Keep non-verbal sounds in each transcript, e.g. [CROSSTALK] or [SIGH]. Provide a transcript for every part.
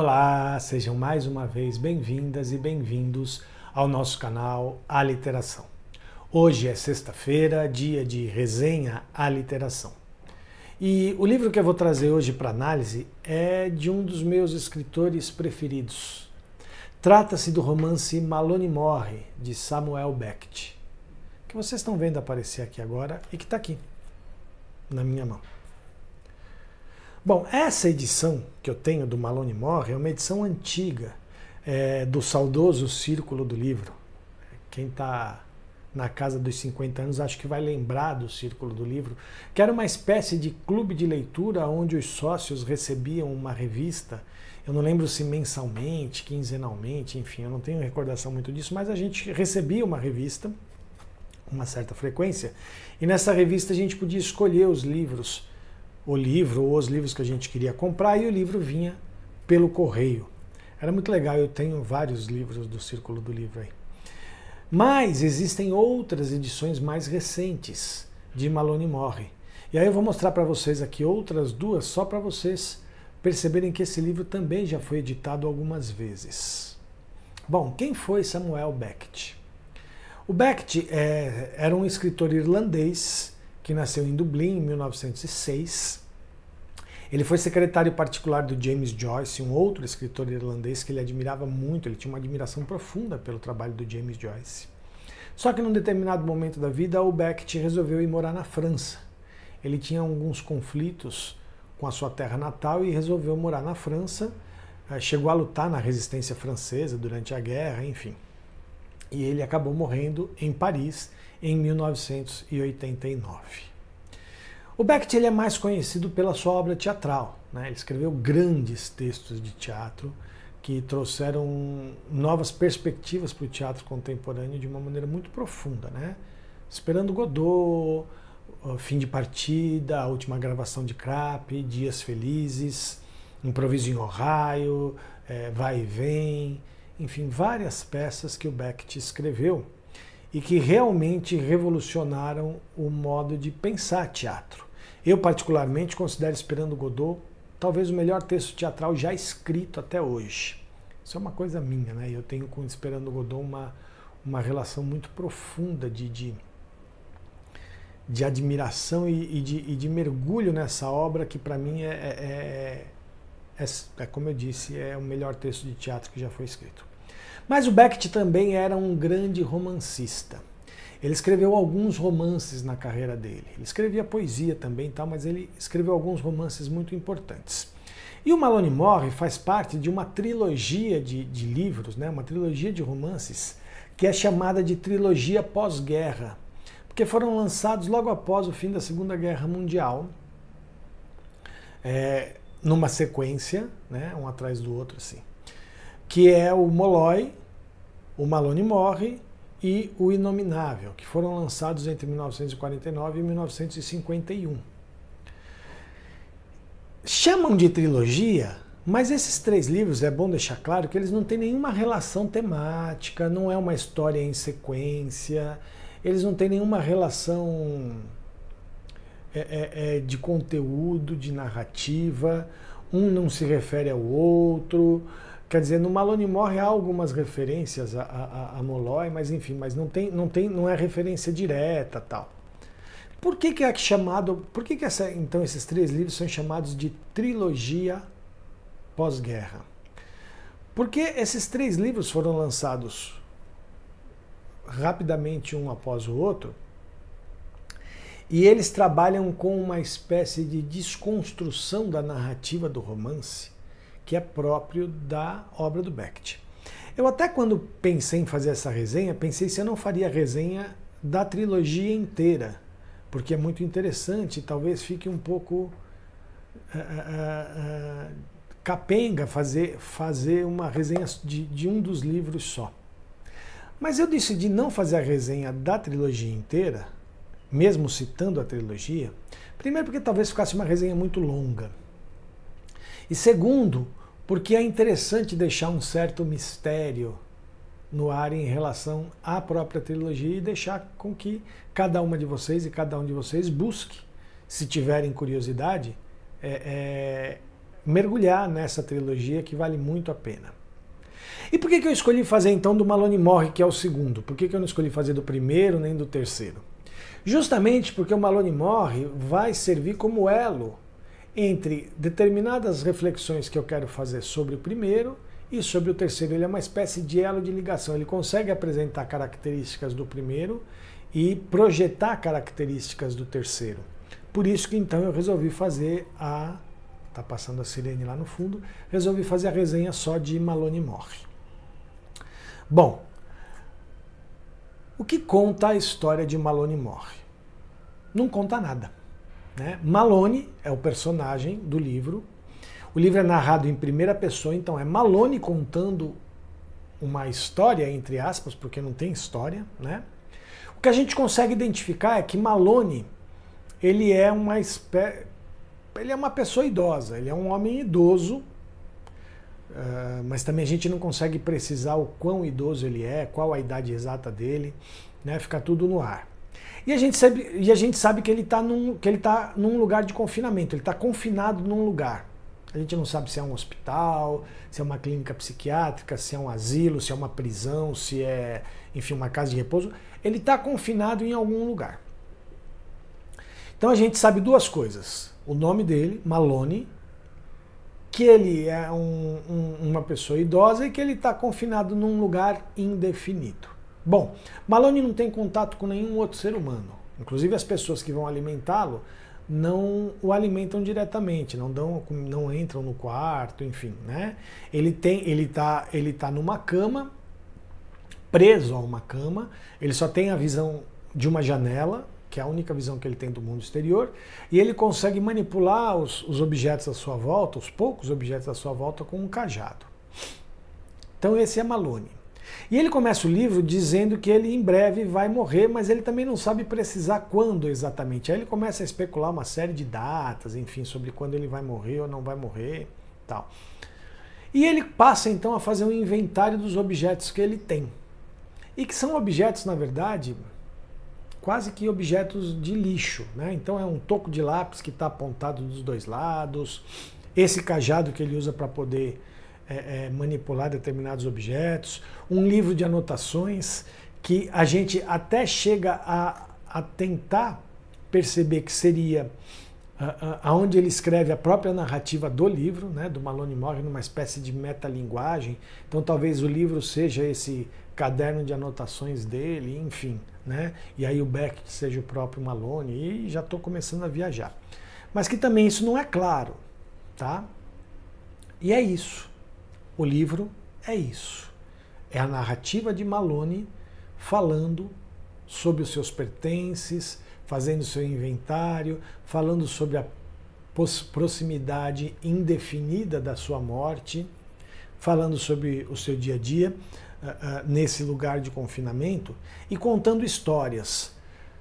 Olá, sejam mais uma vez bem-vindas e bem-vindos ao nosso canal A Literação. Hoje é sexta-feira, dia de resenha A Literação. E o livro que eu vou trazer hoje para análise é de um dos meus escritores preferidos. Trata-se do romance Malone Morre, de Samuel Beckett, que vocês estão vendo aparecer aqui agora e que está aqui, na minha mão. Bom, essa edição que eu tenho do Malone Morre é uma edição antiga é, do saudoso Círculo do Livro. Quem está na casa dos 50 anos acho que vai lembrar do Círculo do Livro, que era uma espécie de clube de leitura onde os sócios recebiam uma revista. Eu não lembro se mensalmente, quinzenalmente, enfim, eu não tenho recordação muito disso, mas a gente recebia uma revista com uma certa frequência e nessa revista a gente podia escolher os livros o livro ou os livros que a gente queria comprar e o livro vinha pelo correio. Era muito legal, eu tenho vários livros do Círculo do Livro aí. Mas existem outras edições mais recentes de Malone Morre. E aí eu vou mostrar para vocês aqui outras duas só para vocês perceberem que esse livro também já foi editado algumas vezes. Bom, quem foi Samuel Beckett? O Beckett é, era um escritor irlandês que nasceu em Dublin em 1906. Ele foi secretário particular do James Joyce, um outro escritor irlandês que ele admirava muito, ele tinha uma admiração profunda pelo trabalho do James Joyce. Só que num determinado momento da vida, o Beckett resolveu ir morar na França. Ele tinha alguns conflitos com a sua terra natal e resolveu morar na França. Eh, chegou a lutar na resistência francesa durante a guerra, enfim. E ele acabou morrendo em Paris em 1989. O Beckett ele é mais conhecido pela sua obra teatral. Né? Ele escreveu grandes textos de teatro que trouxeram novas perspectivas para o teatro contemporâneo de uma maneira muito profunda. Né? Esperando Godot, Fim de Partida, A Última Gravação de Crap, Dias Felizes, Improviso em Ohio, é, Vai e Vem, enfim, várias peças que o Beckett escreveu e que realmente revolucionaram o modo de pensar teatro. Eu, particularmente, considero Esperando Godot talvez o melhor texto teatral já escrito até hoje. Isso é uma coisa minha, né? Eu tenho com Esperando Godot uma, uma relação muito profunda de, de, de admiração e, e, de, e, de, mergulho nessa obra que, para mim, é, é, é, é, como eu disse, é o melhor texto de teatro que já foi escrito. Mas o Beckett também era um grande romancista. Ele escreveu alguns romances na carreira dele. Ele escrevia poesia também, tal, mas ele escreveu alguns romances muito importantes. E o Malone Morre faz parte de uma trilogia de, de livros, né, uma trilogia de romances, que é chamada de trilogia pós-guerra, porque foram lançados logo após o fim da Segunda Guerra Mundial, é, numa sequência, né, um atrás do outro, assim que é o Molloy, o Malone Morre e o Inominável, que foram lançados entre 1949 e 1951. Chamam de trilogia, mas esses três livros, é bom deixar claro que eles não têm nenhuma relação temática, não é uma história em sequência, eles não têm nenhuma relação é, é, é de conteúdo, de narrativa, um não se refere ao outro, Quer dizer, no morre há algumas referências a, a, a Molloy, mas enfim, mas não tem, não tem, não é referência direta tal. Por que, que é chamado, por que, que essa, então esses três livros são chamados de trilogia pós-guerra? Porque esses três livros foram lançados rapidamente um após o outro, e eles trabalham com uma espécie de desconstrução da narrativa do romance que é próprio da obra do Beckett. Eu até quando pensei em fazer essa resenha, pensei se eu não faria a resenha da trilogia inteira, porque é muito interessante, talvez fique um pouco uh, uh, uh, capenga fazer, fazer uma resenha de, de um dos livros só. Mas eu decidi não fazer a resenha da trilogia inteira, mesmo citando a trilogia, primeiro porque talvez ficasse uma resenha muito longa. E segundo, porque é interessante deixar um certo mistério no ar em relação à própria trilogia e deixar com que cada uma de vocês e cada um de vocês busque, se tiverem curiosidade, é, é, mergulhar nessa trilogia que vale muito a pena. E por que, que eu escolhi fazer então do Malone Morre, que é o segundo? Por que, que eu não escolhi fazer do primeiro nem do terceiro? Justamente porque o Malone Morre vai servir como elo entre determinadas reflexões que eu quero fazer sobre o primeiro e sobre o terceiro. Ele é uma espécie de elo de ligação. Ele consegue apresentar características do primeiro e projetar características do terceiro. Por isso que então eu resolvi fazer a. está passando a sirene lá no fundo. Resolvi fazer a resenha só de Malone Morre. Bom, o que conta a história de Malone Morre? Não conta nada. Né? Malone é o personagem do livro. O livro é narrado em primeira pessoa, então é Malone contando uma história, entre aspas, porque não tem história. Né? O que a gente consegue identificar é que Malone ele é uma ele é uma pessoa idosa, ele é um homem idoso, eh, mas também a gente não consegue precisar o quão idoso ele é, qual a idade exata dele, né? Fica tudo no ar. E a gente sabe, e a gente sabe que ele está num, tá num lugar de confinamento, ele está confinado num lugar. A gente não sabe se é um hospital, se é uma clínica psiquiátrica, se é um asilo, se é uma prisão, se é, enfim, uma casa de repouso. Ele está confinado em algum lugar. Então a gente sabe duas coisas. O nome dele, Malone, que ele é um, um, uma pessoa idosa e que ele está confinado num lugar indefinido. Bom, Malone não tem contato com nenhum outro ser humano. Inclusive as pessoas que vão alimentá-lo não o alimentam diretamente, não dão, não entram no quarto, enfim, né? Ele tem, ele está, ele tá numa cama, preso a uma cama, ele só tem a visão de uma janela, que é a única visão que ele tem do mundo exterior, e ele consegue manipular os, os objetos à sua volta, os poucos objetos à sua volta com um cajado. Então esse é Malone. E ele começa o livro dizendo que ele em breve vai morrer, mas ele também não sabe precisar quando exatamente. Aí ele começa a especular uma série de datas, enfim, sobre quando ele vai morrer ou não vai morrer, tal. E ele passa então a fazer um inventário dos objetos que ele tem. E que são objetos, na verdade, quase que objetos de lixo, né? Então é um toco de lápis que está apontado dos dois lados, esse cajado que ele usa para poder é, é, manipular determinados objetos, um livro de anotações que a gente até chega a, a tentar perceber que seria aonde ele escreve a própria narrativa do livro, né, do Malone Morgan, numa espécie de metalinguagem. Então talvez o livro seja esse caderno de anotações dele, enfim, né? E aí o Beck seja o próprio Malone e já estou começando a viajar. Mas que também isso não é claro, tá? E é isso. O livro é isso. É a narrativa de Malone falando sobre os seus pertences, fazendo seu inventário, falando sobre a proximidade indefinida da sua morte, falando sobre o seu dia a dia ah, ah, nesse lugar de confinamento e contando histórias.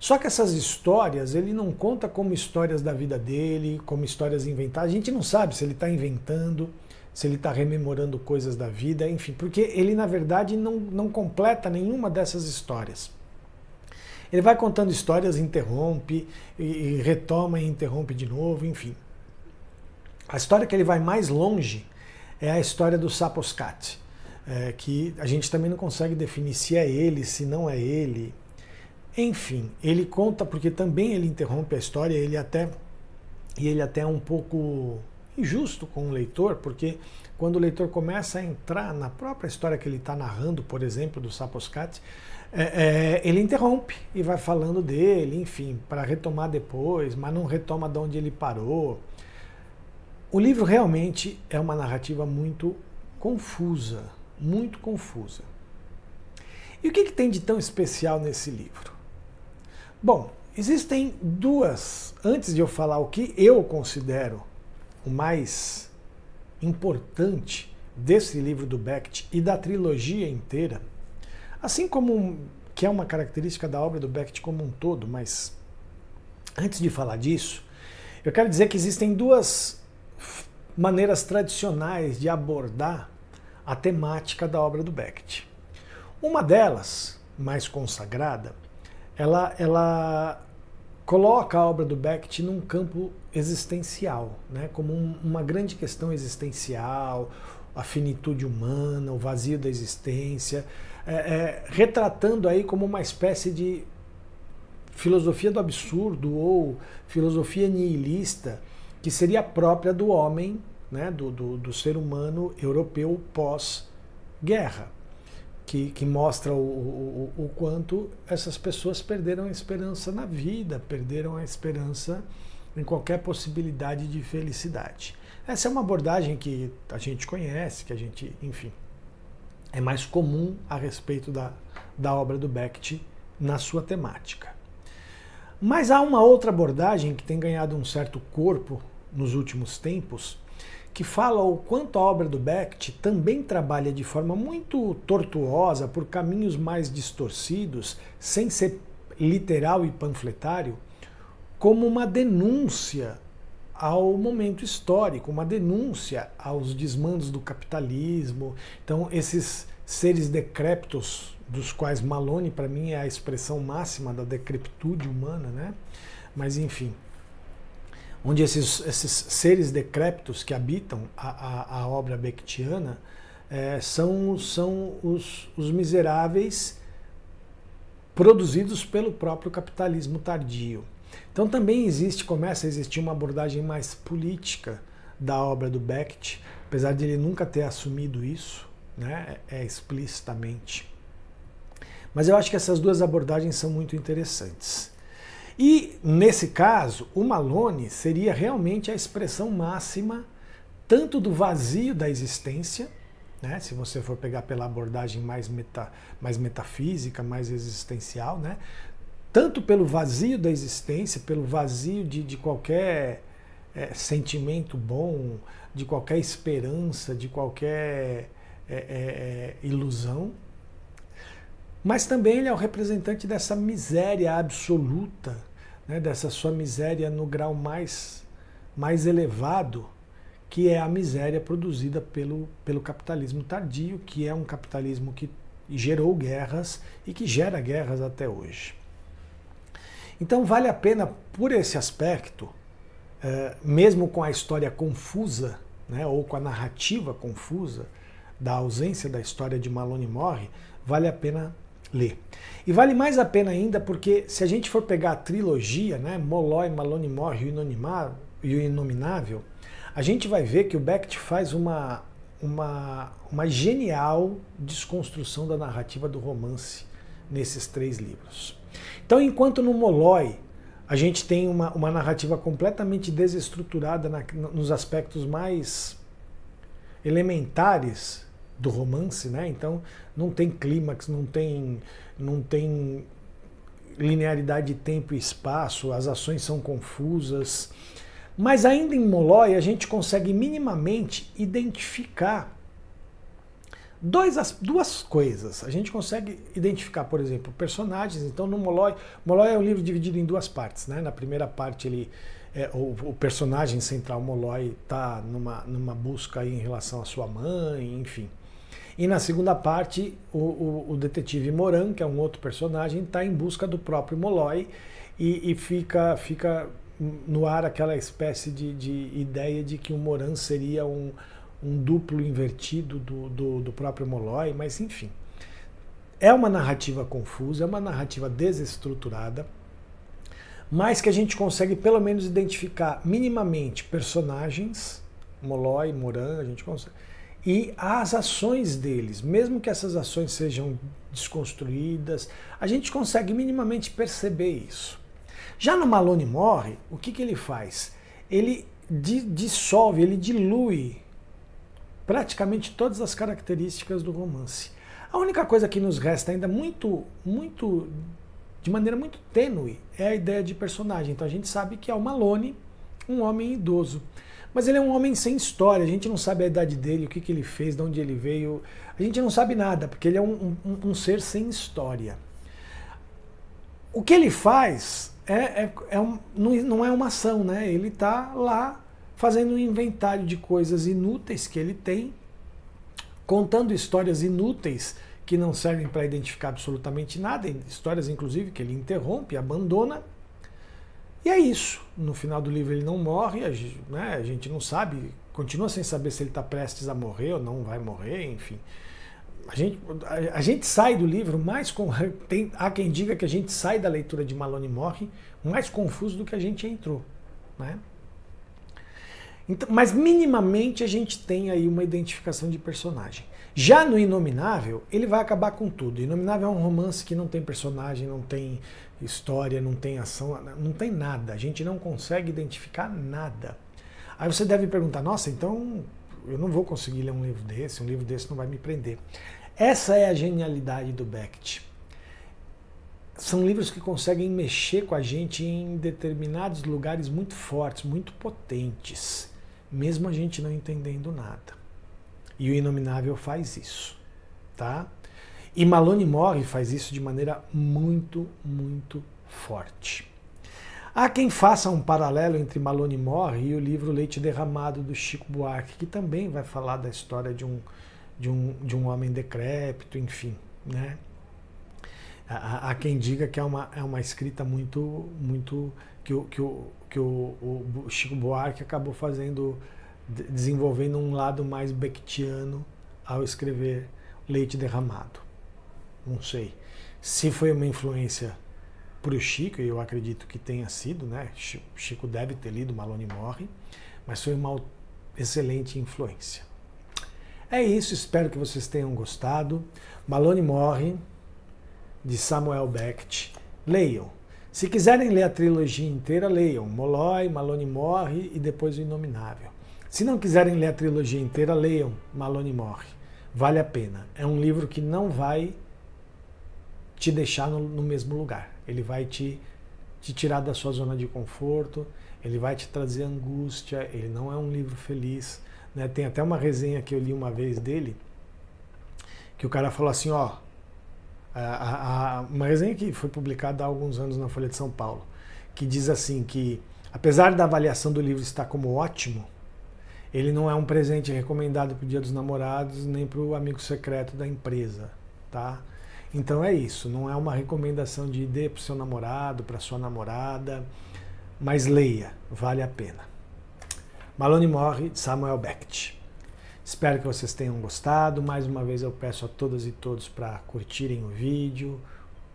Só que essas histórias ele não conta como histórias da vida dele, como histórias inventadas. A gente não sabe se ele está inventando, se ele está rememorando coisas da vida, enfim, porque ele na verdade não, não completa nenhuma dessas histórias. Ele vai contando histórias, interrompe, e, e retoma e interrompe de novo, enfim. A história que ele vai mais longe é a história do Saposcate, é, que a gente também não consegue definir se é ele, se não é ele. Enfim, ele conta porque também ele interrompe a história, ele até e ele até é um pouco injusto com o leitor, porque quando o leitor começa a entrar na própria história que ele está narrando, por exemplo, do Saposcat, é, é, ele interrompe e vai falando dele, enfim, para retomar depois, mas não retoma de onde ele parou. O livro realmente é uma narrativa muito confusa, muito confusa. E o que, que tem de tão especial nesse livro? Bom, existem duas, antes de eu falar o que eu considero o mais importante desse livro do Beckett e da trilogia inteira, assim como que é uma característica da obra do Beckett como um todo, mas antes de falar disso, eu quero dizer que existem duas maneiras tradicionais de abordar a temática da obra do Beckett. Uma delas, mais consagrada, ela, ela coloca a obra do Beckett num campo existencial, né? como um, uma grande questão existencial, a finitude humana, o vazio da existência, é, é, retratando aí como uma espécie de filosofia do absurdo ou filosofia nihilista que seria própria do homem, né, do, do, do ser humano europeu pós-guerra que, que mostra o, o, o, quanto essas pessoas perderam a esperança na vida, perderam a esperança em qualquer possibilidade de felicidade. Essa é uma abordagem que a gente conhece, que a gente, enfim, é mais comum a respeito da, da obra do Beckett na sua temática. Mas há uma outra abordagem que tem ganhado um certo corpo nos últimos tempos, que fala o quanto a obra do Beckett também trabalha de forma muito tortuosa, por caminhos mais distorcidos, sem ser literal e panfletário, como uma denúncia ao momento histórico, uma denúncia aos desmandos do capitalismo. Então, esses seres decréptos, dos quais Malone, para mim, é a expressão máxima da decrepitude humana, né? Mas, enfim onde esses, esses seres decrépitos que habitam a, a, a obra bectiana é, são, são os, os miseráveis produzidos pelo próprio capitalismo tardio. Então também existe, começa a existir uma abordagem mais política da obra do Beckett, apesar de ele nunca ter assumido isso, né, é, é explicitamente. Mas eu acho que essas duas abordagens são muito interessantes. E, nesse caso, o Malone seria realmente a expressão máxima tanto do vazio da existência, né? se você for pegar pela abordagem mais, meta, mais metafísica, mais existencial, né? tanto pelo vazio da existência, pelo vazio de, de qualquer é, sentimento bom, de qualquer esperança, de qualquer é, é, ilusão, mas também ele é o representante dessa miséria absoluta, né, dessa sua miséria no grau mais, mais elevado, que é a miséria produzida pelo, pelo capitalismo tardio, que é um capitalismo que gerou guerras e que gera guerras até hoje. Então vale a pena, por esse aspecto, eh, mesmo com a história confusa, né, ou com a narrativa confusa da ausência da história de Malone Morre, vale a pena ler. E vale mais a pena ainda porque se a gente for pegar a trilogia, né, Malone, Morre e o Inominável, a gente vai ver que o Beckett faz uma, uma, uma genial desconstrução da narrativa do romance nesses três livros. Então, enquanto no Molloy a gente tem uma, uma narrativa completamente desestruturada na, nos aspectos mais elementares do romance, né? Então não tem clímax, não tem, não tem linearidade de tempo e espaço, as ações são confusas. Mas ainda em Molloy a gente consegue minimamente identificar dois, duas coisas. A gente consegue identificar, por exemplo, personagens. Então no Molloy, Molloy é um livro dividido em duas partes, né? Na primeira parte ele é, o, o, personagem central Molloy está numa, numa busca em relação à sua mãe, enfim. E na segunda parte, o, o, o detetive Moran, que é um outro personagem, está em busca do próprio Molloy e, e, fica, fica no ar aquela espécie de, de ideia de que o Moran seria um, um duplo invertido do, do, do, próprio Molloy, mas enfim. É uma narrativa confusa, é uma narrativa desestruturada, mas que a gente consegue pelo menos identificar minimamente personagens, Molloy, Moran, a gente consegue e as ações deles, mesmo que essas ações sejam desconstruídas, a gente consegue minimamente perceber isso. Já no Malone Morre, o que, que ele faz? Ele dissolve, ele dilui praticamente todas as características do romance. A única coisa que nos resta ainda muito, muito, de maneira muito tênue, é a ideia de personagem. Então a gente sabe que é o Malone, um homem idoso. Mas ele é um homem sem história, a gente não sabe a idade dele, o que, que ele fez, de onde ele veio. A gente não sabe nada, porque ele é um, um, um ser sem história. O que ele faz é, é, é um, não, não é uma ação, né? Ele está lá fazendo um inventário de coisas inúteis que ele tem, contando histórias inúteis que não servem para identificar absolutamente nada, histórias inclusive que ele interrompe, abandona e é isso. No final do livro ele não morre, a gente, né, a gente não sabe, continua sem saber se ele está prestes a morrer ou não vai morrer, enfim. A gente, a, a gente sai do livro mais. Com, [LAUGHS] tem, há quem diga que a gente sai da leitura de Malone Morre mais confuso do que a gente entrou. Né? Então, mas minimamente a gente tem aí uma identificação de personagem. Já no Inominável, ele vai acabar com tudo. Inominável é um romance que não tem personagem, não tem história, não tem ação, não tem nada. A gente não consegue identificar nada. Aí você deve perguntar: nossa, então eu não vou conseguir ler um livro desse, um livro desse não vai me prender. Essa é a genialidade do Beckett. São livros que conseguem mexer com a gente em determinados lugares muito fortes, muito potentes, mesmo a gente não entendendo nada. E o Inominável faz isso, tá? E Malone Morre faz isso de maneira muito, muito forte. Há quem faça um paralelo entre Malone Morre e o livro Leite Derramado do Chico Buarque, que também vai falar da história de um, de um, de um homem decrépito, enfim, né? Há, quem diga que é uma, é uma escrita muito, muito que, o, que, o, que o, o Chico Buarque acabou fazendo desenvolvendo um lado mais Becktiano ao escrever Leite Derramado. Não sei se foi uma influência para o Chico, e eu acredito que tenha sido, né? Chico deve ter lido Malone Morre, mas foi uma excelente influência. É isso, espero que vocês tenham gostado. Malone Morre, de Samuel Beckett. Leiam. Se quiserem ler a trilogia inteira, leiam Molloy, Malone Morre e depois o Inominável. Se não quiserem ler a trilogia inteira, leiam Malone Morre. Vale a pena. É um livro que não vai te deixar no, no mesmo lugar. Ele vai te, te tirar da sua zona de conforto, ele vai te trazer angústia, ele não é um livro feliz. Né? Tem até uma resenha que eu li uma vez dele, que o cara falou assim, ó, a, a, uma resenha que foi publicada há alguns anos na Folha de São Paulo, que diz assim que, apesar da avaliação do livro estar como ótimo, ele não é um presente recomendado para o Dia dos Namorados nem para o amigo secreto da empresa, tá? Então é isso, não é uma recomendação de dê para o seu namorado, para sua namorada, mas leia, vale a pena. Malone morre, Samuel Beckett. Espero que vocês tenham gostado. Mais uma vez eu peço a todas e todos para curtirem o vídeo,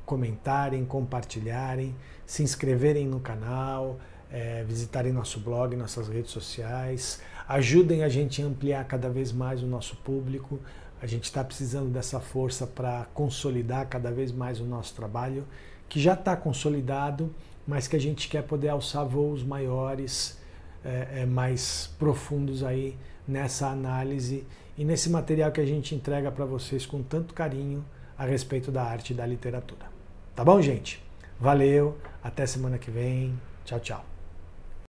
comentarem, compartilharem, se inscreverem no canal é, visitarem nosso blog, nossas redes sociais, ajudem a gente a ampliar cada vez mais o nosso público. A gente está precisando dessa força para consolidar cada vez mais o nosso trabalho, que já está consolidado, mas que a gente quer poder alçar voos maiores, é, é, mais profundos aí nessa análise e nesse material que a gente entrega para vocês com tanto carinho a respeito da arte e da literatura. Tá bom, gente? Valeu, até semana que vem. Tchau, tchau.